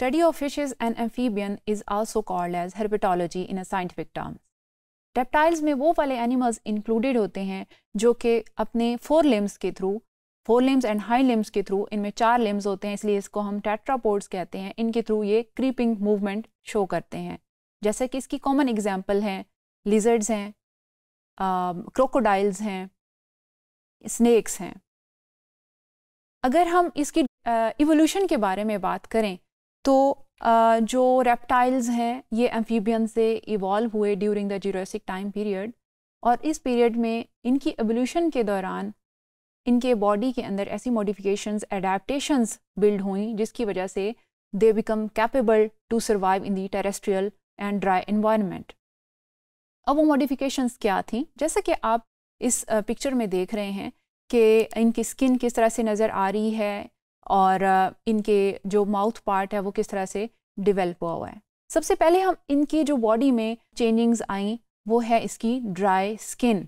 Study of fishes and amphibian is also called as herpetology in a scientific term. Reptiles में वो वाले animals included होते हैं जो कि अपने फोर लिम्स के थ्रू फोर लिम्स एंड हाई लिम्स के थ्रू इनमें चार लिम्स होते हैं इसलिए इसको हम टेट्रापोड्स कहते हैं इनके थ्रू ये क्रीपिंग मूवमेंट शो करते हैं जैसे कि इसकी कॉमन एग्जाम्पल हैं लिजर्ड्स हैं क्रोकोडाइल्स um, हैं स्नैक्स हैं अगर हम इसकी इवोल्यूशन uh, के बारे में बात करें तो जो रेप्टाइल्स हैं ये एम्फीबियन से इवॉल्व हुए during the Jurassic time period और इस पीरियड में इनकी एवोल्यूशन के दौरान इनके बॉडी के अंदर ऐसी मॉडिफिकेशंस एडेप्टेशंस बिल्ड हुई जिसकी वजह से they become capable to survive in the terrestrial and dry environment अब वो मॉडिफिकेशंस क्या थी जैसा कि आप इस पिक्चर में देख रहे हैं कि इनकी स्किन किस तरह से नज़र आ रही है और इनके जो माउथ पार्ट है वो किस तरह से डिवेल्प हुआ हुआ है सबसे पहले हम इनकी जो बॉडी में चेंजिंग्स आई वो है इसकी dry skin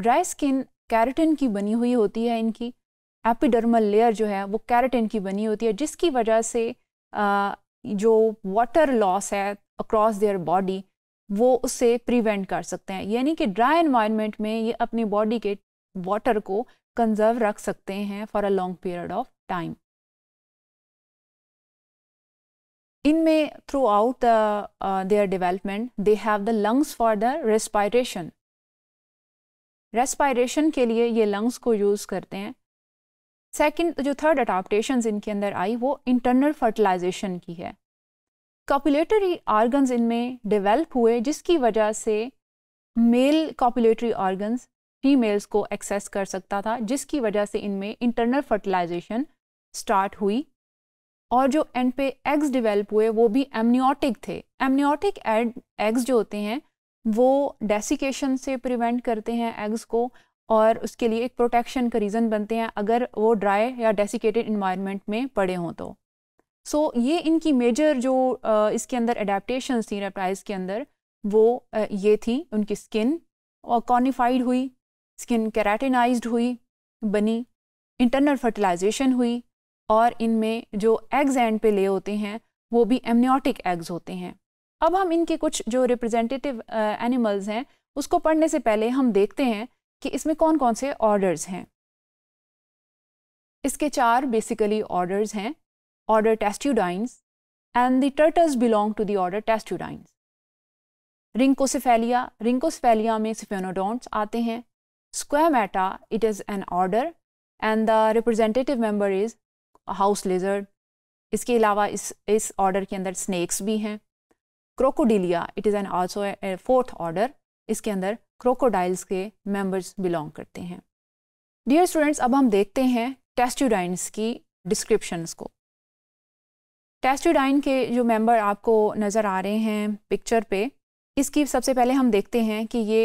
dry skin keratin की बनी हुई होती है इनकी एपिडर्मल लेयर जो है वो कैरेटिन की बनी होती है जिसकी वजह से आ, जो वाटर लॉस है अक्रॉस देयर बॉडी वो उससे प्रिवेंट कर सकते हैं यानी कि ड्राई एनवायरनमेंट में ये अपनी बॉडी के वाटर को कंजर्व रख सकते हैं for a long period of time इनमें throughout their development they have the lungs for the respiration respiration के लिए ये लंग्स को यूज़ करते हैं सेकेंड जो थर्ड अडाप्टेशन इनके अंदर आई वो इंटरनल फर्टिलाइजेशन की है कॉपुलेटरी ऑर्गन्स इनमें डिवेल्प हुए जिसकी वजह से मेल कॉपुलेटरी ऑर्गन्स फीमेल्स को एक्सेस कर सकता था जिसकी वजह से इनमें इंटरनल फर्टिलाइजेशन स्टार्ट हुई और जो एंड पे एग्स डिवेल्प हुए वो भी एमनियोटिक थे एमनियोटिक एग्स जो होते हैं वो डेसिकेशन से प्रिवेंट करते हैं एग्स को और उसके लिए एक प्रोटेक्शन का रीज़न बनते हैं अगर वो ड्राई या डेसिकेटेड इन्वायरमेंट में पड़े हों तो सो so, ये इनकी मेजर जो इसके अंदर एडेप्टेशन थी रेप्टाइज के अंदर वो ये थी उनकी स्किन और कॉनिफाइड हुई स्किन केराटिनाइज्ड हुई बनी इंटरनल फर्टिलाइजेशन हुई और इनमें जो एग्ज़ एंड पे ले होते हैं वो भी एमनियोटिक एग्ज़ होते हैं अब हम इनके कुछ जो रिप्रेजेंटेटिव एनिमल्स uh, हैं उसको पढ़ने से पहले हम देखते हैं कि इसमें कौन कौन से ऑर्डर्स हैं इसके चार बेसिकली ऑर्डर्स हैं order testudines and the turtles belong to the order testudines rhynchocephalia rhynchocephalia में सिफेनोडोंट्स आते हैं Square meta, it is an order and the representative member is house lizard. इसके अलावा इस इस ऑर्डर के अंदर स्नैक्स भी हैं crocodilia it is an also fourth order इसके अंदर क्रोकोडाइल्स के मेंबर्स बिलोंग करते हैं डियर स्टूडेंट्स अब हम देखते हैं टेस्टोडाइंस की डिस्क्रिप्शंस को टेस्टोडाइन के जो मेंबर आपको नज़र आ रहे हैं पिक्चर पे इसकी सबसे पहले हम देखते हैं कि ये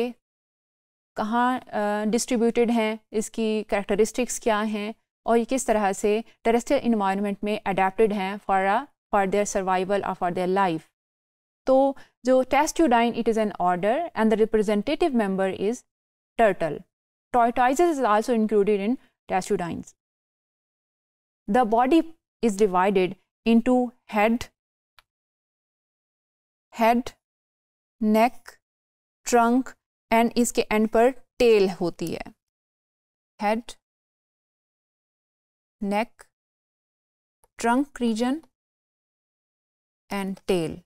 कहाँ डिस्ट्रीब्यूटेड हैं इसकी करेक्टरिस्टिक्स क्या हैं और ये किस तरह से टेरेस्ट्रियल इन्वायरमेंट में अडेप्टड हैं फॉर फॉर देयर सर्वाइवल और फॉर देयर लाइफ तो जो Testudine it is an order and the representative member is turtle turtle. Tortoises is also included in the body is divided into head head neck trunk and इसके end पर tail होती है head neck trunk region and tail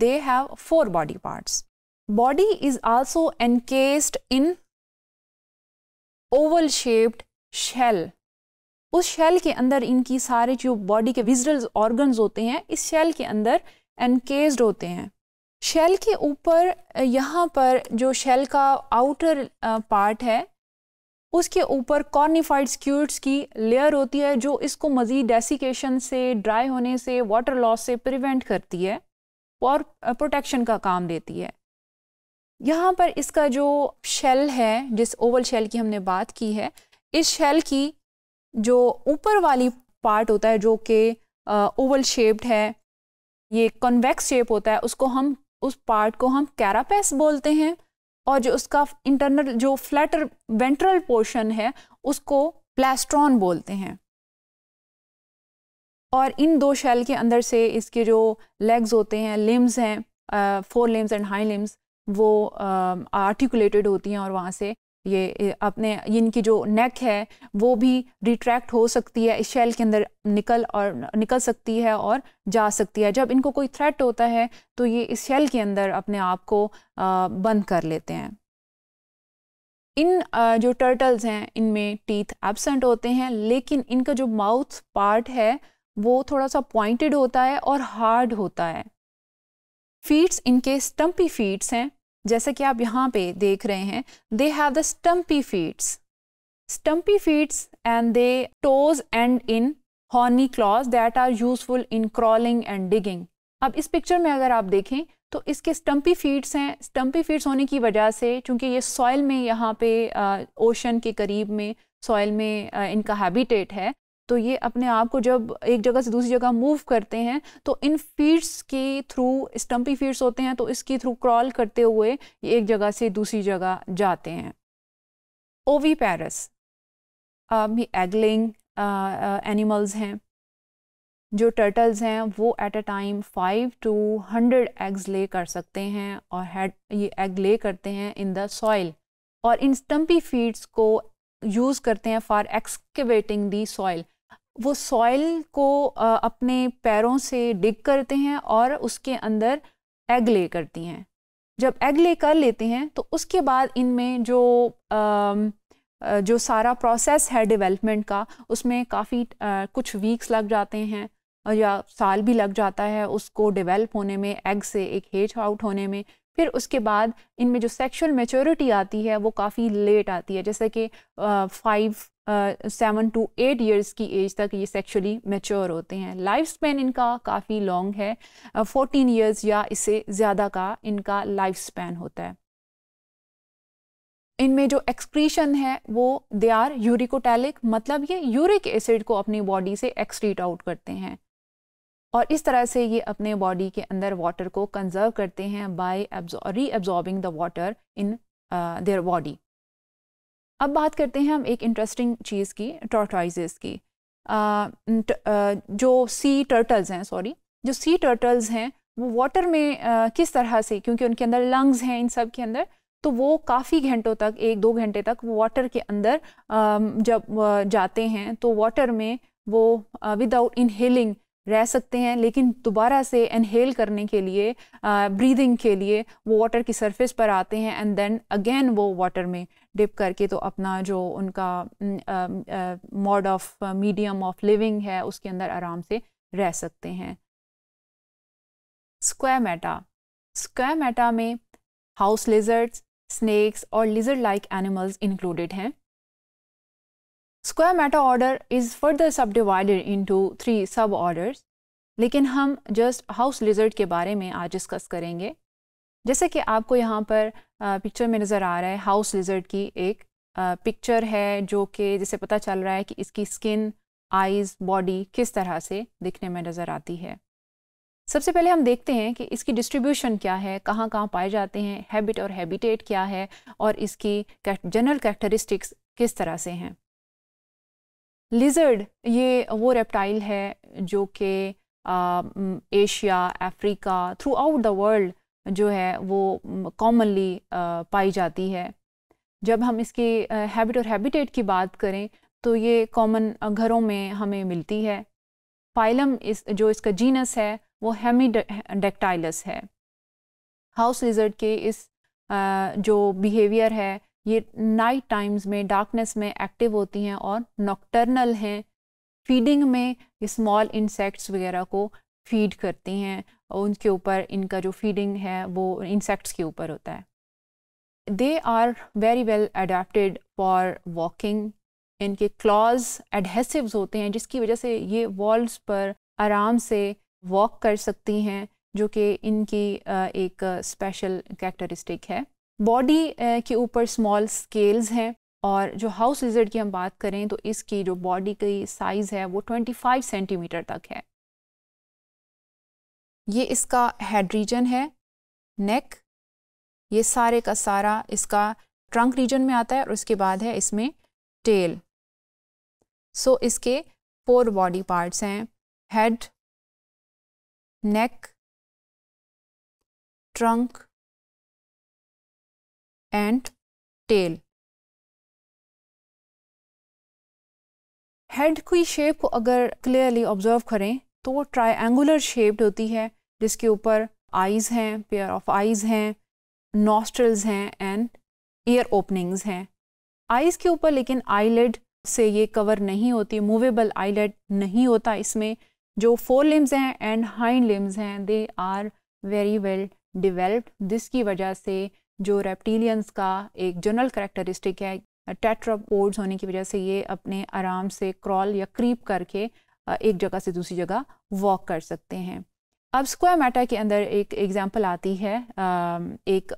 they have four body parts body is also encased in oval shaped shell उस shell के अंदर इनकी सारे जो बॉडी के विजरल ऑर्गन्स होते हैं इस शेल के अंदर एनकेस्ड होते हैं शेल के ऊपर यहाँ पर जो शेल का आउटर पार्ट है उसके ऊपर कॉर्निफाइड स्क्यूट्स की लेयर होती है जो इसको मज़ीद डेसिकेशन से ड्राई होने से वाटर लॉस से प्रिवेंट करती है और प्रोटेक्शन का काम देती है यहाँ पर इसका जो शेल है जिस ओवल शेल की हमने बात की है इस शेल की जो ऊपर वाली पार्ट होता है जो कि ओवल शेप्ड है ये कॉन्वेक्स शेप होता है उसको हम उस पार्ट को हम कैरापेस बोलते हैं और जो उसका इंटरनल जो फ्लैटर वेंट्रल पोर्शन है उसको प्लास्ट्रॉन बोलते हैं और इन दो शेल के अंदर से इसके जो लेग्स होते हैं लिम्स हैं फोर लिम्स एंड हाई लिम्स वो आर्टिकुलेटेड uh, होती हैं और वहाँ से ये अपने इनकी जो नेक है वो भी रिट्रैक्ट हो सकती है इस शेल के अंदर निकल और निकल सकती है और जा सकती है जब इनको कोई थ्रेट होता है तो ये इस शेल के अंदर अपने आप को बंद कर लेते हैं इन जो टर्टल्स हैं इनमें टीथ एबसेंट होते हैं लेकिन इनका जो माउथ पार्ट है वो थोड़ा सा पॉइंटेड होता है और हार्ड होता है फीट्स इनके स्टम्पी फीट्स हैं जैसे कि आप यहाँ पे देख रहे हैं they have the stumpy feets stumpy feets and they toes and in horny claws that are useful in crawling and digging अब इस पिक्चर में अगर आप देखें तो इसके स्टम्पी फीट्स हैं स्टम्पी फीट्स होने की वजह से चूँकि ये सॉइल में यहाँ पे ओशन के करीब में सॉयल में इनका हैबिटेट है तो ये अपने आप को जब एक जगह से दूसरी जगह मूव करते हैं तो इन फीड्स के थ्रू स्टम्पी फीड्स होते हैं तो इसके थ्रू क्रॉल करते हुए ये एक जगह से दूसरी जगह जाते हैं ओवी पैरस भी एगलिंग एनिमल्स हैं जो टर्टल्स हैं वो at a time five to hundred eggs lay कर सकते हैं और हेड ये एग ले करते हैं इन द सॉइल और इन स्टम्पी फीड्स को यूज़ करते हैं फॉर एक्सकेवेटिंग दी सॉइल वो सॉइल को अपने पैरों से डिग करते हैं और उसके अंदर एग ले करती हैं जब एग ले कर लेते हैं तो उसके बाद इनमें जो जो सारा प्रोसेस है डेवलपमेंट का उसमें काफ़ी कुछ वीक्स लग जाते हैं या साल भी लग जाता है उसको डेवलप होने में एग से एक हेज आउट होने में फिर उसके बाद इनमें जो सेक्सुअल मेचोरिटी आती है वो काफ़ी लेट आती है जैसे कि five seven to eight years की एज तक ये सेक्सुअली मेच्योर होते हैं लाइफ स्पेन इनका काफ़ी लॉन्ग है फोर्टीन uh, ईयर्स या इससे ज़्यादा का इनका लाइफ स्पेन होता है इनमें जो एक्सक्रीशन है वो दे आर यूरिकोटैलिक मतलब ये यूरिक एसिड को अपनी बॉडी से एक्सक्रीट आउट करते हैं और इस तरह से ये अपने बॉडी के अंदर वाटर को कंजर्व करते हैं by reabsorbing the water in their body अब बात करते हैं हम एक इंटरेस्टिंग चीज़ की टर्टाइजेस की आ, त, आ, जो सी टर्टल्स हैं सॉरी जो सी टर्टल्स हैं वो वाटर में आ, किस तरह से क्योंकि उनके अंदर लंग्स हैं इन सब के अंदर तो वो काफ़ी घंटों तक एक दो घंटे तक वाटर के अंदर आ, जब जाते हैं तो वाटर में वो विदाउट इनहेलिंग रह सकते हैं लेकिन दोबारा से इनहेल करने के लिए ब्रीदिंग के लिए वो वाटर की सरफेस पर आते हैं एंड देन अगेन वो वाटर में डिप करके तो अपना जो उनका mode of medium of living है उसके अंदर आराम से रह सकते हैं स्क्वा मेटा स्क्वा मेटा में हाउस लिजर्ड्स स्नैक्स और लिजर्ड लाइक एनिमल्स इंक्लूडेड हैं Squamata order is further subdivided into three suborders लेकिन हम जस्ट हाउस लिजर्ड के बारे में आज डिस्कस करेंगे जैसे कि आपको यहाँ पर पिक्चर में नज़र आ रहा है हाउस लिजर्ड की एक पिक्चर है जो कि जिसे पता चल रहा है कि इसकी स्किन आइज़ बॉडी किस तरह से दिखने में नज़र आती है सबसे पहले हम देखते हैं कि इसकी डिस्ट्रीब्यूशन क्या है कहाँ कहाँ पाए जाते हैं हैबिट और हैबिटेट क्या है और इसकी जनरल कैरेक्टरिस्टिक्स किस तरह से हैं लिजर्ड ये वो रेप्टाइल है जो कि Asia Africa throughout the world जो है वो कॉमनली पाई जाती है जब हम इसके हैबिट और हैबिटेट की बात करें तो ये कॉमन घरों में हमें मिलती है फाइलम इस जो इसका जीनस है वो हेमीडेक्टाइलस है हाउस लिजर्ड के इस जो बिहेवियर है ये नाइट टाइम्स में डार्कनेस में एक्टिव होती हैं और नॉक्टर्नल हैं फीडिंग में स्मॉल इंसेक्ट्स वगैरह को फीड करती हैं और उनके ऊपर इनका जो फीडिंग है वो इंसेक्ट्स के ऊपर होता है they are very well adapted for walking इनके क्लॉज एडहेसिव होते हैं जिसकी वजह से ये वॉल्स पर आराम से वॉक कर सकती हैं जो कि इनकी एक स्पेशल कैरेक्टरिस्टिक है बॉडी के ऊपर स्मॉल स्केल्स हैं और जो हाउस लिजर्ड की हम बात करें तो इसकी जो बॉडी की साइज़ है वो 25 सेंटीमीटर तक है ये इसका हेड रीजन है नेक ये सारे का सारा इसका ट्रंक रीजन में आता है और उसके बाद है इसमें टेल सो so, इसके फोर बॉडी पार्ट्स हैं head neck trunk and tail head की शेप को अगर क्लियरली ऑब्जर्व करें तो वो ट्राइंगुलर शेप्ड होती है जिसके ऊपर आइज़ हैं पेयर ऑफ आइज हैं नॉस्ट्रल्स हैं एंड ईयर ओपनिंग्स हैं आईज़ के ऊपर लेकिन आईलेड से ये कवर नहीं होती मूवेबल आईलेट नहीं होता इसमें जो फोर लिम्स हैं एंड हाइंड लिम्स हैं they are very well developed जिसकी वजह से जो रेप्टिलियंस का एक जनरल करेक्टरिस्टिक है टेट्रापोड्स होने की वजह से ये अपने आराम से क्रॉल या क्रीप करके एक जगह से दूसरी जगह वॉक कर सकते हैं अब स्क्वायर मैटा के अंदर एक एग्ज़ाम्पल आती है एक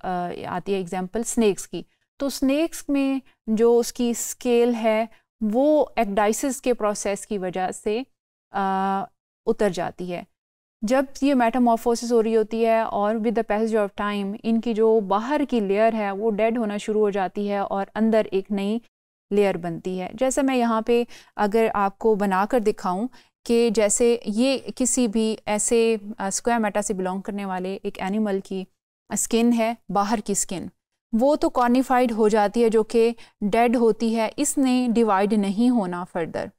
आती है एग्ज़ाम्पल स्नैक्स की तो स्नैक्स में जो उसकी स्केल है वो एक्डाइसिस के प्रोसेस की वजह से उतर जाती है जब ये मेटामॉर्फोसिस हो रही होती है और with the passage of time इनकी जो बाहर की लेयर है वो डेड होना शुरू हो जाती है और अंदर एक नई लेयर बनती है जैसे मैं यहाँ पे अगर आपको बना कर दिखाऊँ कि जैसे ये किसी भी ऐसे स्क्वायर मेटा से बिलोंग करने वाले एक एनिमल की स्किन है बाहर की स्किन वो तो कॉर्निफाइड हो जाती है जो कि डेड होती है इसने डिवाइड नहीं होना फर्दर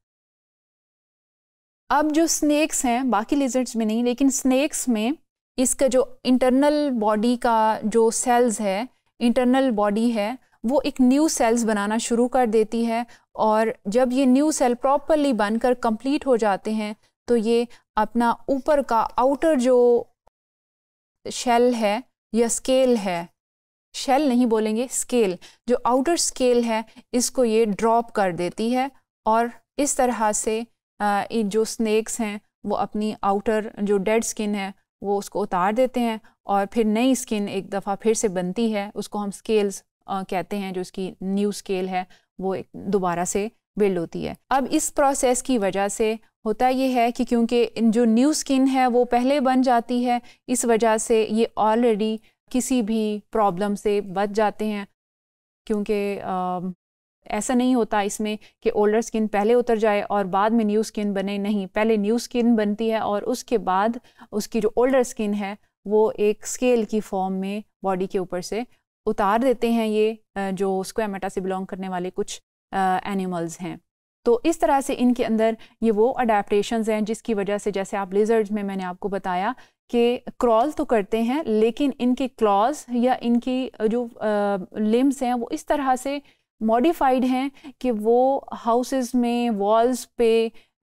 अब जो स्नैक्स हैं बाकी लिजर्ट्स में नहीं लेकिन स्नैक्स में इसका जो इंटरनल बॉडी का जो सेल्स है इंटरनल बॉडी है वो एक न्यू सेल्स बनाना शुरू कर देती है और जब ये न्यू सेल प्रॉपरली बनकर कंप्लीट हो जाते हैं तो ये अपना ऊपर का आउटर जो शेल है या स्केल है शेल नहीं बोलेंगे स्केल जो आउटर स्केल है इसको ये ड्रॉप कर देती है और इस तरह से जो स्नैक्स हैं वो अपनी आउटर जो डेड स्किन है वो उसको उतार देते हैं और फिर नई स्किन एक दफ़ा फिर से बनती है उसको हम स्केल्स कहते हैं जो उसकी न्यू स्केल है वो दोबारा से बिल्ड होती है अब इस प्रोसेस की वजह से होता ये है कि क्योंकि जो न्यू स्किन है वो पहले बन जाती है इस वजह से ये ऑलरेडी किसी भी प्रॉब्लम से बच जाते हैं क्योंकि ऐसा नहीं होता इसमें कि ओल्डर स्किन पहले उतर जाए और बाद में न्यू स्किन बने नहीं पहले न्यू स्किन बनती है और उसके बाद उसकी जो ओल्डर स्किन है वो एक स्केल की फॉर्म में बॉडी के ऊपर से उतार देते हैं ये जो स्क्वामेटा से बिलोंग करने वाले कुछ एनिमल्स हैं तो इस तरह से इनके अंदर ये वो अडेप्टशन हैं जिसकी वजह से जैसे आप लिजर्ड में मैंने आपको बताया कि क्रॉल तो करते हैं लेकिन इनके क्लॉज या इनकी जो लिम्स हैं वो इस तरह से मॉडिफाइड हैं कि वो हाउसेस में वॉल्स पे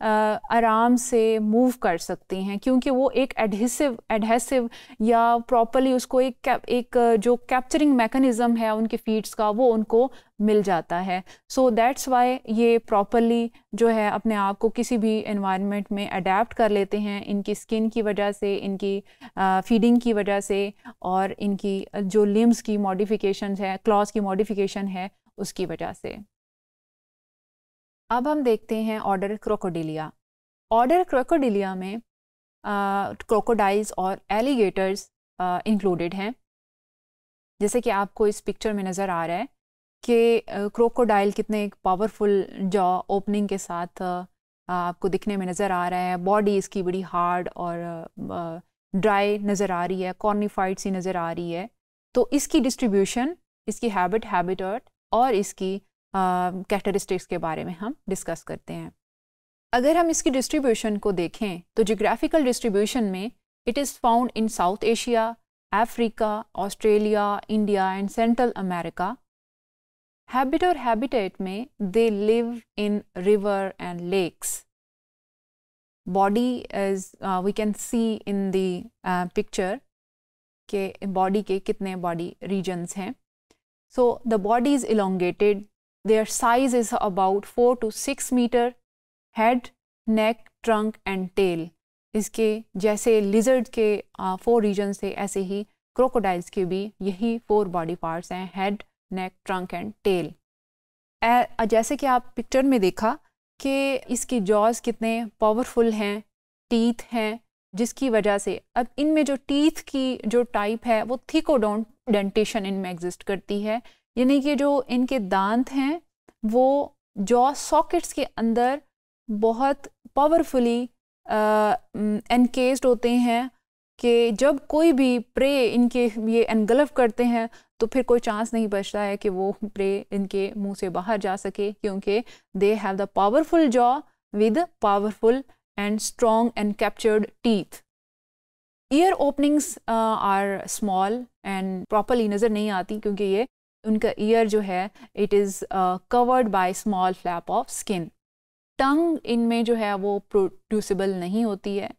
आराम से मूव कर सकती हैं क्योंकि वो एक एडहेसिव एडहेसिव या प्रॉपरली उसको एक एक जो कैप्चरिंग मैकेनिज़्म है उनके फीड्स का वो उनको मिल जाता है सो दैट्स वाई ये प्रॉपरली जो है अपने आप को किसी भी इन्वायरमेंट में अडेप्ट कर लेते हैं इनकी स्किन की वजह से इनकी फीडिंग की वजह से और इनकी जो लिम्स की मॉडिफिकेशन है क्लॉज की मॉडिफिकेशन है उसकी वजह से अब हम देखते हैं ऑर्डर क्रोकोडिलिया ऑर्डर क्रोकोडिलिया में क्रोकोडाइल्स और एलिगेटर्स इंक्लूडेड हैं जैसे कि आपको इस पिक्चर में नज़र आ रहा है कि क्रोकोडाइल कितने एक पावरफुल जॉ ओपनिंग के साथ आपको दिखने में नज़र आ रहा है बॉडी इसकी बड़ी हार्ड और ड्राई नज़र आ रही है कॉर्निफाइड सी नज़र आ रही है तो इसकी डिस्ट्रीब्यूशन इसकी हैबिट हैबिट और इसकी कैटरिस्टिक्स के बारे में हम डिस्कस करते हैं अगर हम इसकी डिस्ट्रीब्यूशन को देखें तो जोग्राफिकल डिस्ट्रीब्यूशन में it is found in South Asia Africa Australia India and Central America habit और हैबिटेट में they live in river and lakes body is we can see in picture picture के body के कितने body regions हैं so the body is elongated Their size is about 4 to 6 meter, head, neck, trunk and tail. इसके जैसे lizard के four reason थे ऐसे ही crocodiles के भी यही फोर बॉडी पार्ट्स हैं head neck trunk and tail जैसे कि आप पिक्चर में देखा कि इसके जॉज कितने पावरफुल हैं टीथ हैं जिसकी वजह से अब इनमें जो टीथ की जो टाइप है वो थिकोडोंट डेंटेशन इनमें एग्जिस्ट करती है यानी कि जो इनके दांत हैं वो जॉ सॉकेट्स के अंदर बहुत पावरफुली एनकेस्ड होते हैं कि जब कोई भी प्रे इनके ये एनगल्फ करते हैं तो फिर कोई चांस नहीं बचता है कि वो प्रे इनके मुंह से बाहर जा सके क्योंकि they have the powerful jaw with powerful and strong and captured teeth ear openings are small and properly नज़र नहीं आती क्योंकि ये उनका ईयर जो है it is covered by small flap of skin tongue इनमें जो है वो प्रोड्यूसिबल नहीं होती है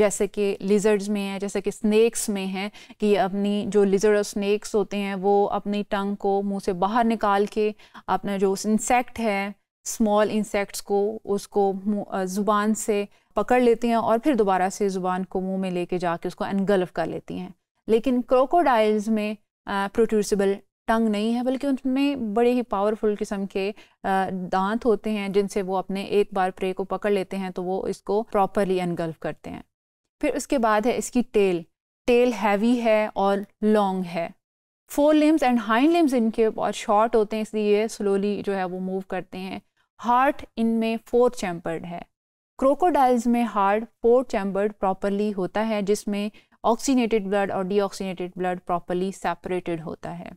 जैसे कि लिजर्ड्स में है जैसे कि स्नैक्स में है कि अपनी जो लिजर्ड और स्नैक्स होते हैं वो अपनी टंग को मुंह से बाहर निकाल के अपना जो इंसेक्ट है स्मॉल इंसेक्ट्स को उसको uh, ज़ुबान से पकड़ लेती हैं और फिर दोबारा से ज़ुबान को मुंह में लेके जाके उसको एनगल्फ कर लेती हैं लेकिन क्रोकोडाइल्स में प्रोट्यूसिबल uh, टंग नहीं है बल्कि उनमें बड़े ही पावरफुल किस्म के दांत होते हैं जिनसे वो अपने एक बार प्रे को पकड़ लेते हैं तो वो इसको प्रॉपरली अनगल्फ करते हैं फिर उसके बाद है इसकी टेल टेल हैवी है और लॉन्ग है fore limbs and hind limbs इनके बहुत शॉर्ट होते हैं इसलिए स्लोली जो है वो मूव करते हैं हार्ट इनमें फोर चैम्पर्ड है क्रोकोडाइल्स में हार्ट फोर चैम्बर्ड प्रॉपरली होता है जिसमें ऑक्सीनेटेड ब्लड और डीऑक्सीनेटेड ब्लड प्रॉपरली सेपरेटेड होता है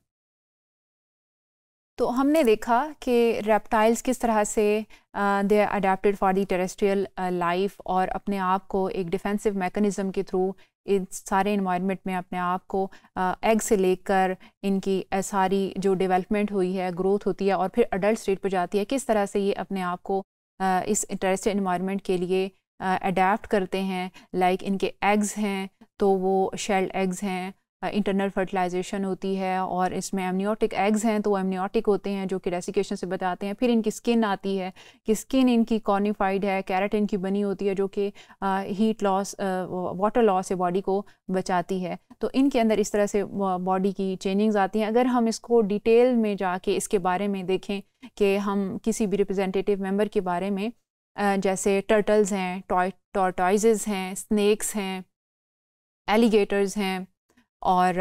तो हमने देखा कि रेप्टाइल्स किस तरह से they adapted for the terrestrial life और अपने आप को एक डिफेंसिव मेकनिज़म के थ्रू इन सारे इन्वायरमेंट में अपने आप को एग से लेकर इनकी सारी जो डेवलपमेंट हुई है ग्रोथ होती है और फिर अडल्ट स्टेट पर जाती है किस तरह से ये अपने आप को इस टेरेस्ट्रियल इन्वायरमेंट के लिए अडेप्ट करते हैं लाइक इनके एग्स हैं तो वो शेल्ड एग्स हैं इंटरनल फर्टिलाइजेशन होती है और इसमें एमनियोटिक एग्स हैं तो एमनियोटिक होते हैं जो कि रेसिकेशन से बताते हैं फिर इनकी स्किन आती है कि स्किन इनकी कॉर्निफाइड है कैरेट इनकी बनी होती है जो कि हीट लॉस वाटर लॉस से बॉडी को बचाती है तो इनके अंदर इस तरह से बॉडी की चेंजिंग्स आती हैं अगर हम इसको डिटेल में जाके इसके बारे में देखें कि हम किसी भी रिप्रजेंटेटिव मेम्बर के बारे में जैसे टर्टल्स हैं टॉय टॉर्टाइजेज हैं स्नैक्स हैं एलिगेटर्स हैं और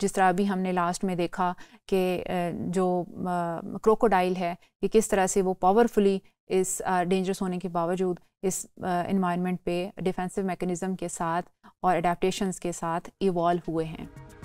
जिस तरह अभी हमने लास्ट में देखा कि जो क्रोकोडाइल है कि किस तरह से वो पावरफुली इस डेंजरस होने के बावजूद इस इन्वायरमेंट पे डिफेंसिव मेकनिज़म के साथ और अडेप्टशनस के साथ इवॉल्व हुए हैं